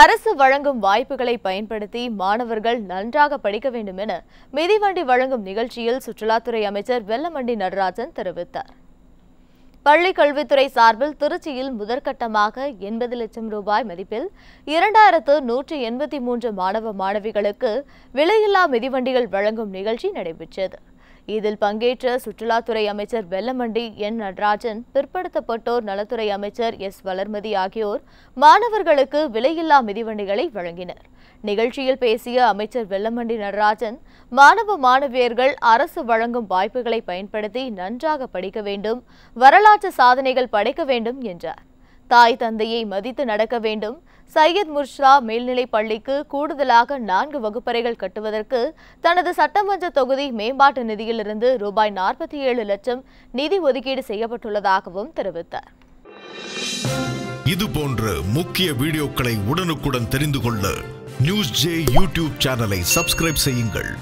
அரசு வழங்கும் வாய்ப்புகளை பயன்படுத்தி மாணவர்கள் நன்றாக படிக்க வேண்டும் என மிதிவண்டி வழங்கும் நிகழ்ச்சியில் சுற்றுலாத்துறை அமைச்சர் வெல்லமண்டி நடராஜன் தெரிவித்தார் பள்ளி கல்வித்துறை சார்பில் திருச்சியில் முதற்கட்டமாக எண்பது லட்சம் ரூபாய் மதிப்பில் இரண்டாயிரத்து நூற்றி எண்பத்தி மூன்று மாணவ மாணவிகளுக்கு விலையில்லா மிதிவண்டிகள் வழங்கும் நிகழ்ச்சி நடைபெற்றது இதில் பங்கேற்ற சுற்றுலாத்துறை அமைச்சர் வெல்லமண்டி என் நடராஜன் பிற்படுத்தப்பட்டோர் நலத்துறை அமைச்சர் எஸ் வளர்மதி ஆகியோர் மாணவர்களுக்கு விலையில்லா மிதிவண்டிகளை வழங்கினர் நிகழ்ச்சியில் பேசிய அமைச்சர் வெல்லமண்டி நடராஜன் மாணவ மாணவியர்கள் அரசு வழங்கும் வாய்ப்புகளை பயன்படுத்தி நன்றாக படிக்க வேண்டும் வரலாற்று சாதனைகள் படைக்க வேண்டும் என்றார் தாய் தந்தையை மதித்து நடக்க வேண்டும் சையத் முர்ஷா மேல்நிலைப் பள்ளிக்கு கூடுதலாக நான்கு வகுப்பறைகள் கட்டுவதற்கு தனது சட்டமன்ற தொகுதி மேம்பாட்டு நிதியிலிருந்து ரூபாய் நாற்பத்தி ஏழு லட்சம் நிதி ஒதுக்கீடு செய்யப்பட்டுள்ளதாகவும் தெரிவித்தார் இது போன்ற முக்கிய வீடியோக்களை உடனுக்குடன் தெரிந்து கொள்ள நியூஸ் ஜே யூடியூப் சேனலை சப்ஸ்கிரைப் செய்யுங்கள்